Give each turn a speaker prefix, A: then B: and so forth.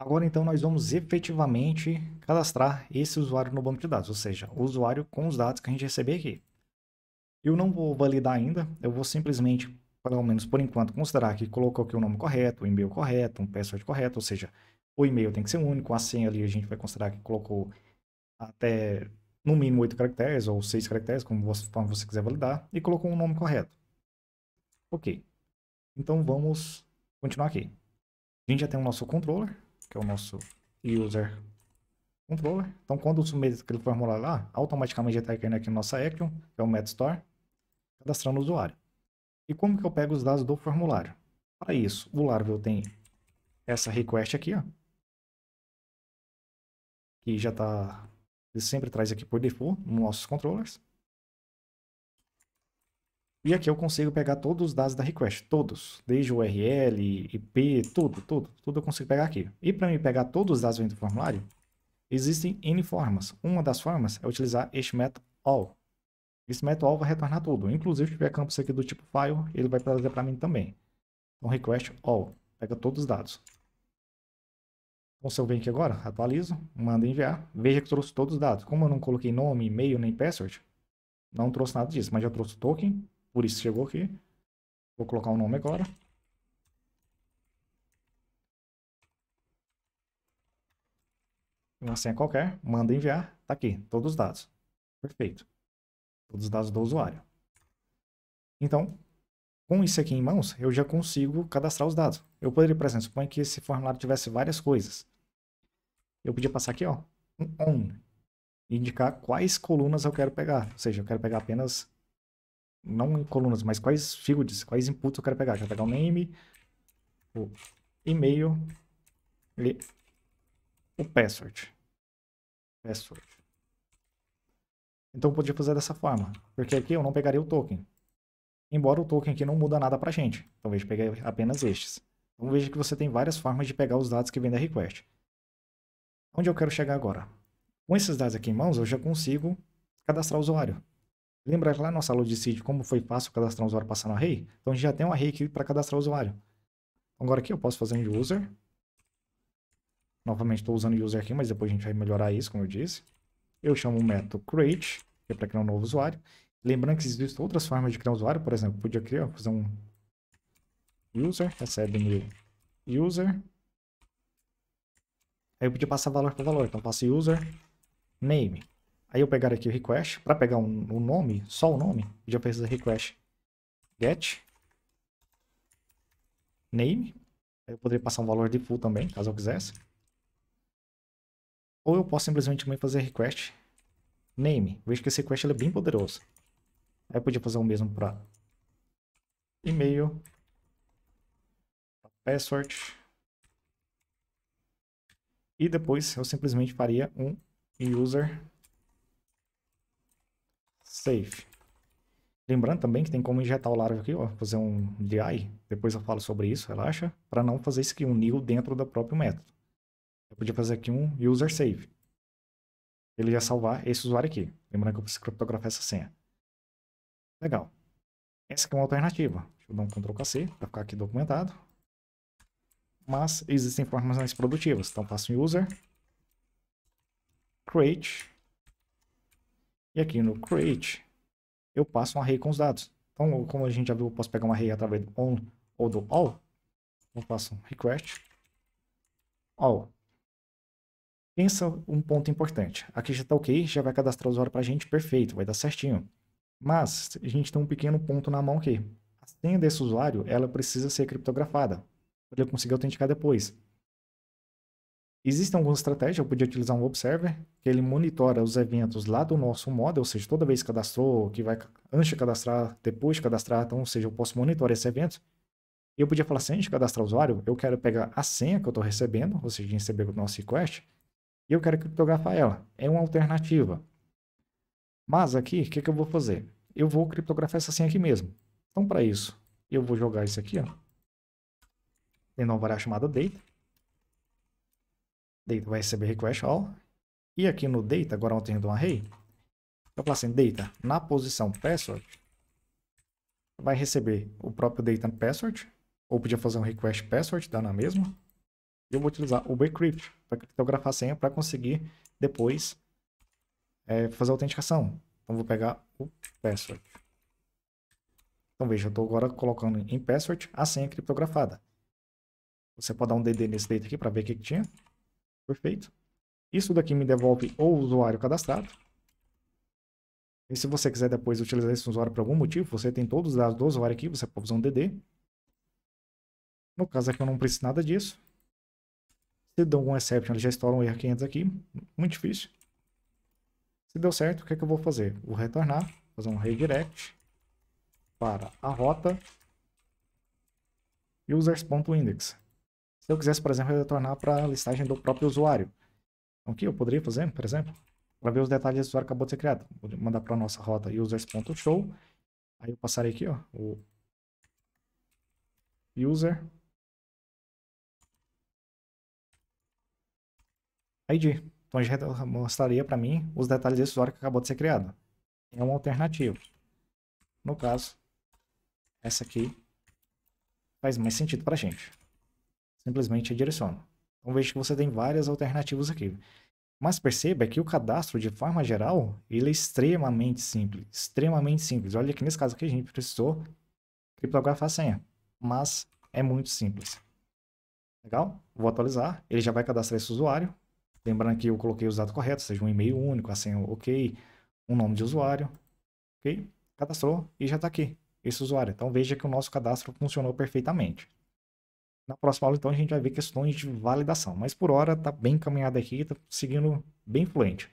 A: Agora então nós vamos efetivamente cadastrar esse usuário no banco de dados, ou seja, o usuário com os dados que a gente receber aqui. Eu não vou validar ainda, eu vou simplesmente, pelo menos por enquanto, considerar que colocou aqui o nome correto, o e-mail correto, um password correto, ou seja, o e-mail tem que ser único, a senha ali a gente vai considerar que colocou até no mínimo 8 caracteres ou 6 caracteres, como você, como você quiser validar, e colocou o um nome correto. Ok. Então vamos continuar aqui. A gente já tem o nosso controller, que é o nosso user controller. Né? Então, quando submeter aquele formulário lá, automaticamente já está caindo aqui na nossa Action, que é o MetaStore, cadastrando o usuário. E como que eu pego os dados do formulário? Para isso, o Laravel tem essa request aqui, ó, que já está, ele sempre traz aqui por default nos nossos controllers. E aqui eu consigo pegar todos os dados da request, todos, desde URL, IP, tudo, tudo, tudo eu consigo pegar aqui. E para me pegar todos os dados dentro do formulário, existem N formas. Uma das formas é utilizar este método all. Esse método all vai retornar tudo, inclusive se tiver campos aqui do tipo file, ele vai trazer para mim também. Então request all, pega todos os dados. Então se eu venho aqui agora, atualizo, mando enviar, veja que trouxe todos os dados. Como eu não coloquei nome, e-mail, nem password, não trouxe nada disso, mas já trouxe o token, por isso chegou aqui. Vou colocar o um nome agora. Uma senha qualquer, manda enviar. Tá aqui, todos os dados. Perfeito. Todos os dados do usuário. Então, com isso aqui em mãos, eu já consigo cadastrar os dados. Eu poderia, por exemplo, suponha que esse formulário tivesse várias coisas. Eu podia passar aqui, ó, um on, indicar quais colunas eu quero pegar. Ou seja, eu quero pegar apenas não em colunas, mas quais fields, quais inputs eu quero pegar. Eu quero pegar o name, o e-mail e o password. Password. Então eu podia fazer dessa forma, porque aqui eu não pegaria o token. Embora o token aqui não muda nada pra gente. Talvez pegue apenas estes. Então veja que você tem várias formas de pegar os dados que vem da request. Onde eu quero chegar agora? Com esses dados aqui em mãos, eu já consigo cadastrar o usuário. Lembra lá na nossa aula de como foi fácil cadastrar um usuário passando array? Então a gente já tem um array aqui para cadastrar o usuário. Agora aqui eu posso fazer um user. Novamente estou usando user aqui, mas depois a gente vai melhorar isso, como eu disse. Eu chamo o método create, que é para criar um novo usuário. Lembrando que existem outras formas de criar um usuário, por exemplo, podia criar, fazer um user, recebe new user. Aí eu podia passar valor para valor, então eu passo user name. Aí eu pegar aqui o request, para pegar o um, um nome, só o nome, já precisa request get name. Aí eu poderia passar um valor de full também, caso eu quisesse. Ou eu posso simplesmente também fazer request name. Veja que esse request é bem poderoso. Aí eu podia fazer o mesmo para e-mail, password. E depois eu simplesmente faria um user save. Lembrando também que tem como injetar o larva aqui, ó, fazer um DI, depois eu falo sobre isso, relaxa, para não fazer isso aqui, um nil dentro do próprio método. Eu podia fazer aqui um user save. Ele ia salvar esse usuário aqui. Lembrando que eu preciso criptografar essa senha. Legal. Essa aqui é uma alternativa. Deixa eu dar um Ctrl KC para ficar aqui documentado. Mas existem formas mais produtivas. Então faço um user, create, e aqui no create, eu passo um array com os dados. Então, como a gente já viu, eu posso pegar um array através do on ou do all. Eu passo um request all. Pensa um ponto importante. Aqui já está ok, já vai cadastrar o usuário para a gente, perfeito, vai dar certinho. Mas a gente tem um pequeno ponto na mão aqui. A senha desse usuário, ela precisa ser criptografada, para ele conseguir autenticar depois. Existem algumas estratégias, eu podia utilizar um Observer, que ele monitora os eventos lá do nosso model, ou seja, toda vez que cadastrou, que vai antes de cadastrar, depois de cadastrar, então, ou seja, eu posso monitorar esse evento. E eu podia falar assim, antes de cadastrar o usuário, eu quero pegar a senha que eu estou recebendo, ou seja, receber o nosso request, e eu quero criptografar ela. É uma alternativa. Mas aqui, o que, que eu vou fazer? Eu vou criptografar essa senha aqui mesmo. Então, para isso, eu vou jogar isso aqui, ó. Tem uma variável chamada data data vai receber request all. E aqui no data, agora eu tenho um array, eu falo assim, data na posição password, vai receber o próprio data password, ou podia fazer um request password, dá na mesma. E eu vou utilizar o bcrypt para criptografar a senha para conseguir depois é, fazer a autenticação. Então vou pegar o password. Então veja, eu estou agora colocando em password a senha criptografada. Você pode dar um DD nesse data aqui para ver o que, que tinha. Perfeito. Isso daqui me devolve o usuário cadastrado. E se você quiser depois utilizar esse usuário por algum motivo, você tem todos os dados do usuário aqui, você pode usar um DD. No caso aqui eu não preciso nada disso. Se dão algum exception, ele já estoura um erro 500 aqui. Muito difícil. Se deu certo, o que é que eu vou fazer? Vou retornar, fazer um redirect para a rota users.index. Se eu quisesse, por exemplo, retornar para a listagem do próprio usuário. Então, o que eu poderia fazer, por exemplo? Para ver os detalhes do usuário que acabou de ser criado. Vou mandar para a nossa roda users.show. Aí eu passarei aqui, ó, o user ID. Então, já mostraria para mim os detalhes desse usuário que acabou de ser criado. É uma alternativa. No caso, essa aqui faz mais sentido para a gente simplesmente direciona. Então veja que você tem várias alternativas aqui. Mas perceba que o cadastro, de forma geral, ele é extremamente simples. Extremamente simples. Olha que nesse caso aqui a gente precisou criptografar a senha. Mas é muito simples. Legal? Vou atualizar. Ele já vai cadastrar esse usuário. Lembrando que eu coloquei os dados corretos, seja um e-mail único, a senha ok, um nome de usuário. Ok? Cadastrou e já está aqui esse usuário. Então veja que o nosso cadastro funcionou perfeitamente. Na próxima aula, então, a gente vai ver questões de validação. Mas por hora, está bem caminhado aqui, está seguindo bem fluente.